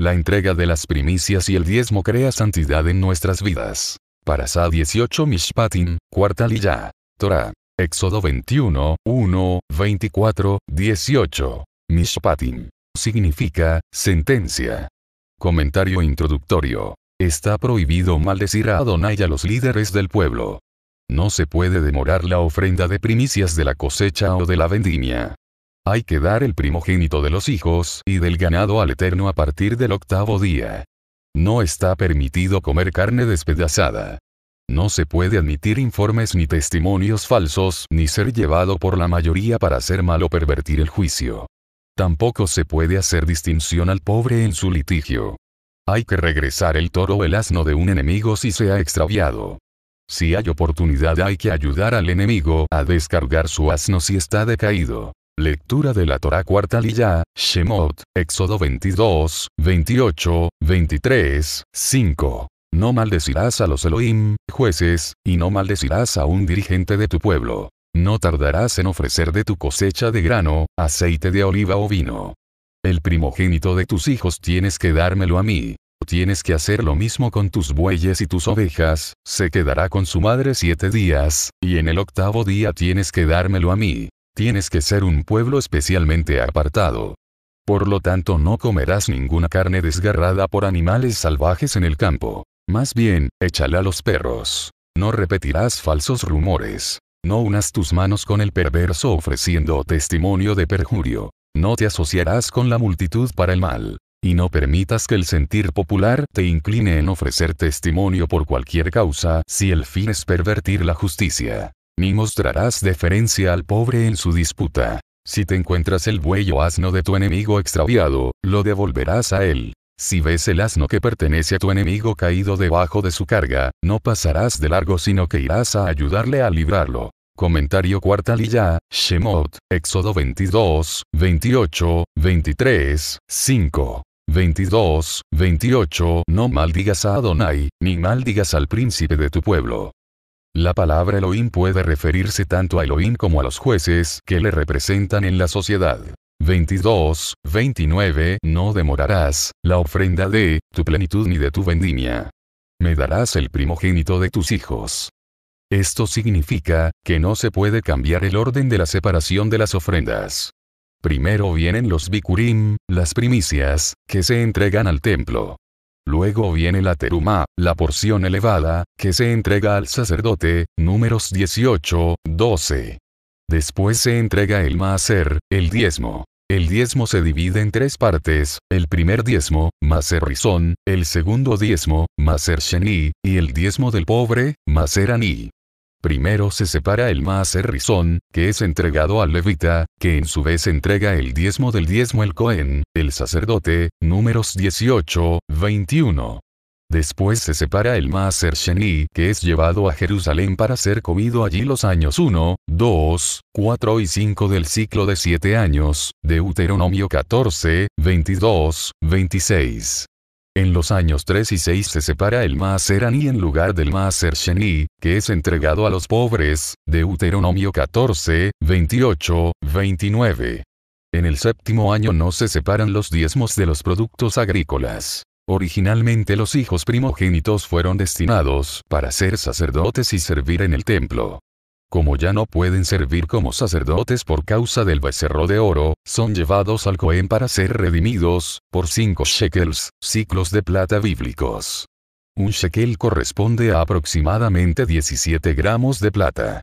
La entrega de las primicias y el diezmo crea santidad en nuestras vidas. Parasá 18 Mishpatim, cuarta lilla, Torah. Éxodo 21, 1, 24, 18. Mishpatim. Significa, sentencia. Comentario introductorio. Está prohibido maldecir a Adonai a los líderes del pueblo. No se puede demorar la ofrenda de primicias de la cosecha o de la vendimia. Hay que dar el primogénito de los hijos y del ganado al Eterno a partir del octavo día. No está permitido comer carne despedazada. No se puede admitir informes ni testimonios falsos, ni ser llevado por la mayoría para hacer mal o pervertir el juicio. Tampoco se puede hacer distinción al pobre en su litigio. Hay que regresar el toro o el asno de un enemigo si se ha extraviado. Si hay oportunidad hay que ayudar al enemigo a descargar su asno si está decaído. Lectura de la Torah cuarta Liyá, Shemot, Éxodo 22, 28, 23, 5. No maldecirás a los Elohim, jueces, y no maldecirás a un dirigente de tu pueblo. No tardarás en ofrecer de tu cosecha de grano, aceite de oliva o vino. El primogénito de tus hijos tienes que dármelo a mí. Tienes que hacer lo mismo con tus bueyes y tus ovejas, se quedará con su madre siete días, y en el octavo día tienes que dármelo a mí tienes que ser un pueblo especialmente apartado. Por lo tanto no comerás ninguna carne desgarrada por animales salvajes en el campo. Más bien, échala a los perros. No repetirás falsos rumores. No unas tus manos con el perverso ofreciendo testimonio de perjurio. No te asociarás con la multitud para el mal. Y no permitas que el sentir popular te incline en ofrecer testimonio por cualquier causa si el fin es pervertir la justicia ni mostrarás deferencia al pobre en su disputa. Si te encuentras el buey o asno de tu enemigo extraviado, lo devolverás a él. Si ves el asno que pertenece a tu enemigo caído debajo de su carga, no pasarás de largo sino que irás a ayudarle a librarlo. Comentario cuartal y Shemot, Éxodo 22, 28, 23, 5. 22, 28 No maldigas a Adonai, ni maldigas al príncipe de tu pueblo. La palabra Elohim puede referirse tanto a Elohim como a los jueces que le representan en la sociedad. 22, 29 No demorarás la ofrenda de tu plenitud ni de tu vendimia. Me darás el primogénito de tus hijos. Esto significa que no se puede cambiar el orden de la separación de las ofrendas. Primero vienen los bikurim, las primicias, que se entregan al templo. Luego viene la teruma, la porción elevada, que se entrega al sacerdote, números 18, 12. Después se entrega el maaser, el diezmo. El diezmo se divide en tres partes, el primer diezmo, maser rizón, el segundo diezmo, maser sheni, y el diezmo del pobre, maser aní. Primero se separa el Maser rizón, que es entregado al levita, que en su vez entrega el diezmo del diezmo el cohen, el sacerdote, números 18, 21. Después se separa el Maser sheni, que es llevado a Jerusalén para ser comido allí los años 1, 2, 4 y 5 del ciclo de siete años, Deuteronomio 14, 22, 26. En los años 3 y 6 se separa el Maser Ani en lugar del Maaser Sheni, que es entregado a los pobres, Deuteronomio 14, 28, 29. En el séptimo año no se separan los diezmos de los productos agrícolas. Originalmente los hijos primogénitos fueron destinados para ser sacerdotes y servir en el templo. Como ya no pueden servir como sacerdotes por causa del becerro de oro, son llevados al Cohen para ser redimidos, por cinco shekels, ciclos de plata bíblicos. Un shekel corresponde a aproximadamente 17 gramos de plata.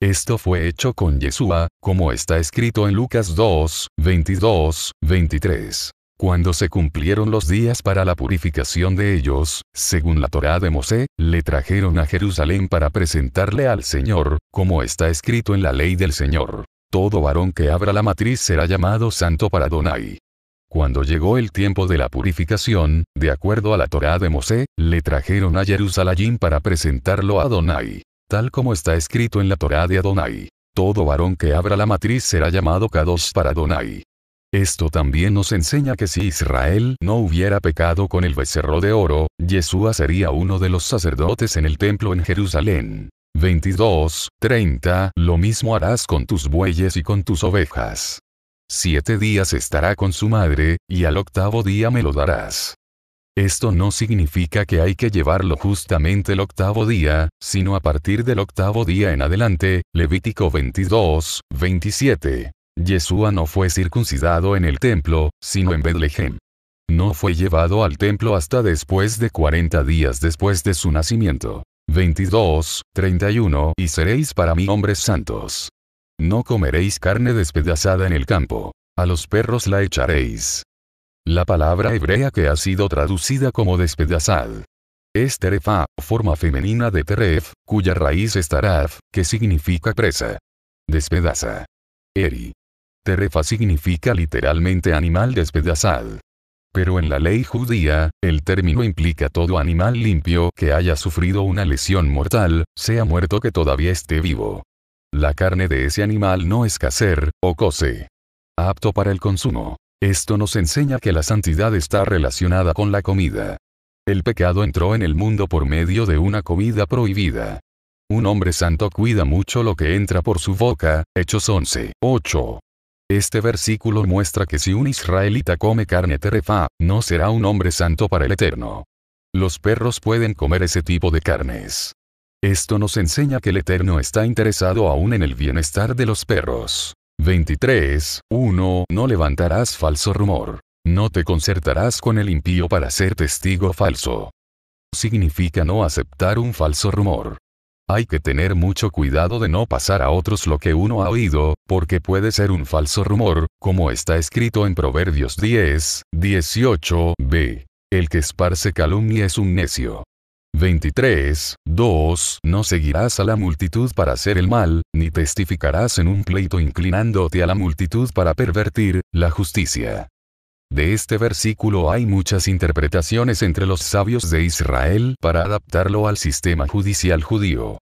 Esto fue hecho con Yeshua, como está escrito en Lucas 2, 22, 23. Cuando se cumplieron los días para la purificación de ellos, según la Torá de Mosé, le trajeron a Jerusalén para presentarle al Señor, como está escrito en la ley del Señor. Todo varón que abra la matriz será llamado santo para Donai. Cuando llegó el tiempo de la purificación, de acuerdo a la Torá de Mosé, le trajeron a Jerusalén para presentarlo a Donai. Tal como está escrito en la Torá de Adonai. Todo varón que abra la matriz será llamado Kadosh para Donai. Esto también nos enseña que si Israel no hubiera pecado con el becerro de oro, Yeshua sería uno de los sacerdotes en el templo en Jerusalén. 22, 30, lo mismo harás con tus bueyes y con tus ovejas. Siete días estará con su madre, y al octavo día me lo darás. Esto no significa que hay que llevarlo justamente el octavo día, sino a partir del octavo día en adelante, Levítico 22, 27. Yeshua no fue circuncidado en el templo, sino en Betlehem. No fue llevado al templo hasta después de 40 días después de su nacimiento. 22, 31 Y seréis para mí hombres santos. No comeréis carne despedazada en el campo. A los perros la echaréis. La palabra hebrea que ha sido traducida como despedazad. Es terefa, forma femenina de teref, cuya raíz es taraf, que significa presa. Despedaza. Eri. Terefa significa literalmente animal despedazado. Pero en la ley judía, el término implica todo animal limpio que haya sufrido una lesión mortal, sea muerto que todavía esté vivo. La carne de ese animal no es cacer, o cose. Apto para el consumo. Esto nos enseña que la santidad está relacionada con la comida. El pecado entró en el mundo por medio de una comida prohibida. Un hombre santo cuida mucho lo que entra por su boca, Hechos 11, 8. Este versículo muestra que si un israelita come carne terrefa, no será un hombre santo para el Eterno. Los perros pueden comer ese tipo de carnes. Esto nos enseña que el Eterno está interesado aún en el bienestar de los perros. 23. 1. No levantarás falso rumor. No te concertarás con el impío para ser testigo falso. Significa no aceptar un falso rumor. Hay que tener mucho cuidado de no pasar a otros lo que uno ha oído, porque puede ser un falso rumor, como está escrito en Proverbios 10, 18b. El que esparce calumnia es un necio. 23, 2. No seguirás a la multitud para hacer el mal, ni testificarás en un pleito inclinándote a la multitud para pervertir la justicia. De este versículo hay muchas interpretaciones entre los sabios de Israel para adaptarlo al sistema judicial judío.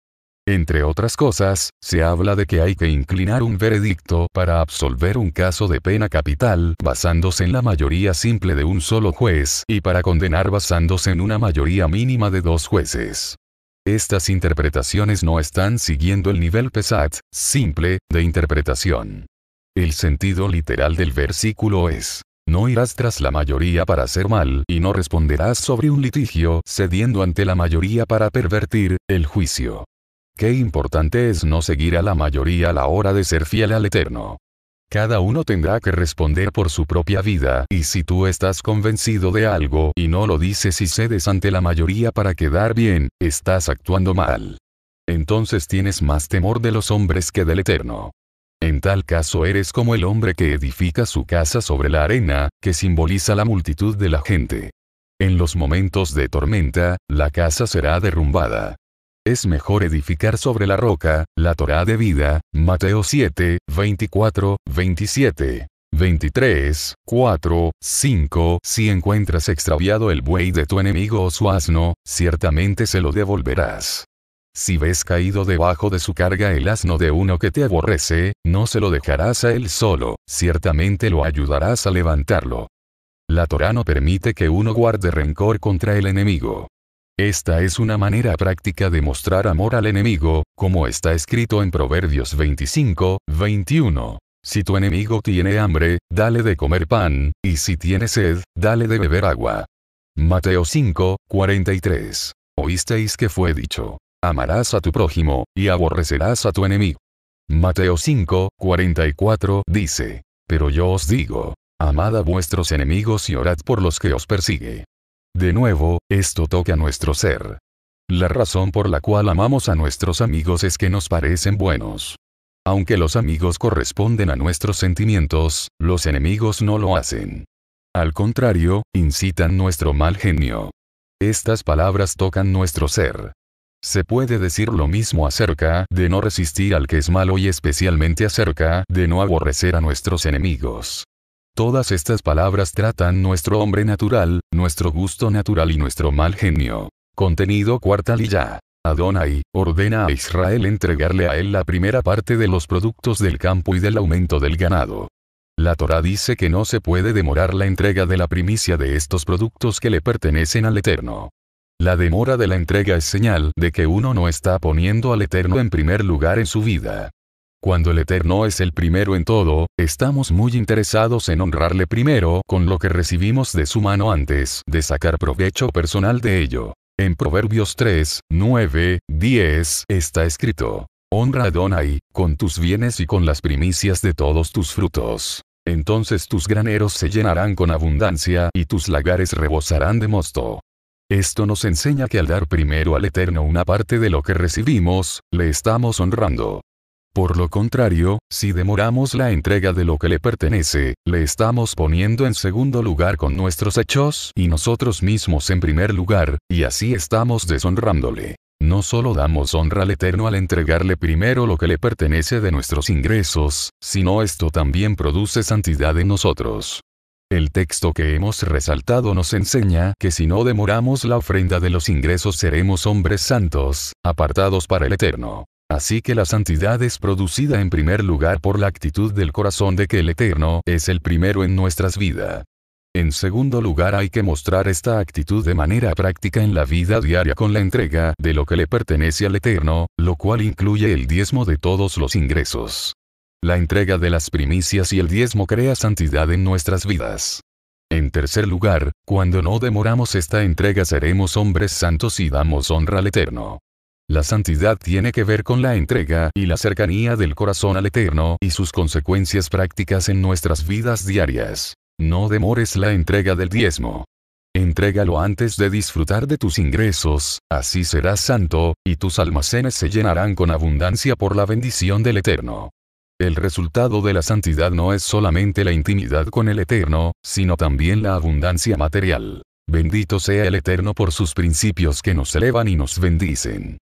Entre otras cosas, se habla de que hay que inclinar un veredicto para absolver un caso de pena capital basándose en la mayoría simple de un solo juez y para condenar basándose en una mayoría mínima de dos jueces. Estas interpretaciones no están siguiendo el nivel pesat, simple, de interpretación. El sentido literal del versículo es, no irás tras la mayoría para hacer mal y no responderás sobre un litigio cediendo ante la mayoría para pervertir el juicio. Qué importante es no seguir a la mayoría a la hora de ser fiel al Eterno. Cada uno tendrá que responder por su propia vida, y si tú estás convencido de algo y no lo dices y cedes ante la mayoría para quedar bien, estás actuando mal. Entonces tienes más temor de los hombres que del Eterno. En tal caso eres como el hombre que edifica su casa sobre la arena, que simboliza la multitud de la gente. En los momentos de tormenta, la casa será derrumbada. Es mejor edificar sobre la roca, la Torah de vida, Mateo 7, 24, 27. 23, 4, 5. Si encuentras extraviado el buey de tu enemigo o su asno, ciertamente se lo devolverás. Si ves caído debajo de su carga el asno de uno que te aborrece, no se lo dejarás a él solo, ciertamente lo ayudarás a levantarlo. La Torah no permite que uno guarde rencor contra el enemigo. Esta es una manera práctica de mostrar amor al enemigo, como está escrito en Proverbios 25, 21. Si tu enemigo tiene hambre, dale de comer pan, y si tiene sed, dale de beber agua. Mateo 5, 43. Oísteis que fue dicho, amarás a tu prójimo, y aborrecerás a tu enemigo. Mateo 5, 44 dice, Pero yo os digo, amad a vuestros enemigos y orad por los que os persigue. De nuevo, esto toca nuestro ser. La razón por la cual amamos a nuestros amigos es que nos parecen buenos. Aunque los amigos corresponden a nuestros sentimientos, los enemigos no lo hacen. Al contrario, incitan nuestro mal genio. Estas palabras tocan nuestro ser. Se puede decir lo mismo acerca de no resistir al que es malo y especialmente acerca de no aborrecer a nuestros enemigos. Todas estas palabras tratan nuestro hombre natural, nuestro gusto natural y nuestro mal genio. Contenido cuartal y ya. Adonai, ordena a Israel entregarle a él la primera parte de los productos del campo y del aumento del ganado. La Torah dice que no se puede demorar la entrega de la primicia de estos productos que le pertenecen al Eterno. La demora de la entrega es señal de que uno no está poniendo al Eterno en primer lugar en su vida. Cuando el Eterno es el primero en todo, estamos muy interesados en honrarle primero con lo que recibimos de su mano antes de sacar provecho personal de ello. En Proverbios 3, 9, 10 está escrito, Honra a Donai, con tus bienes y con las primicias de todos tus frutos. Entonces tus graneros se llenarán con abundancia y tus lagares rebosarán de mosto. Esto nos enseña que al dar primero al Eterno una parte de lo que recibimos, le estamos honrando. Por lo contrario, si demoramos la entrega de lo que le pertenece, le estamos poniendo en segundo lugar con nuestros hechos y nosotros mismos en primer lugar, y así estamos deshonrándole. No solo damos honra al Eterno al entregarle primero lo que le pertenece de nuestros ingresos, sino esto también produce santidad en nosotros. El texto que hemos resaltado nos enseña que si no demoramos la ofrenda de los ingresos seremos hombres santos, apartados para el eterno. Así que la santidad es producida en primer lugar por la actitud del corazón de que el Eterno es el primero en nuestras vidas. En segundo lugar hay que mostrar esta actitud de manera práctica en la vida diaria con la entrega de lo que le pertenece al Eterno, lo cual incluye el diezmo de todos los ingresos. La entrega de las primicias y el diezmo crea santidad en nuestras vidas. En tercer lugar, cuando no demoramos esta entrega seremos hombres santos y damos honra al Eterno. La santidad tiene que ver con la entrega y la cercanía del corazón al Eterno y sus consecuencias prácticas en nuestras vidas diarias. No demores la entrega del diezmo. Entrégalo antes de disfrutar de tus ingresos, así serás santo, y tus almacenes se llenarán con abundancia por la bendición del Eterno. El resultado de la santidad no es solamente la intimidad con el Eterno, sino también la abundancia material. Bendito sea el Eterno por sus principios que nos elevan y nos bendicen.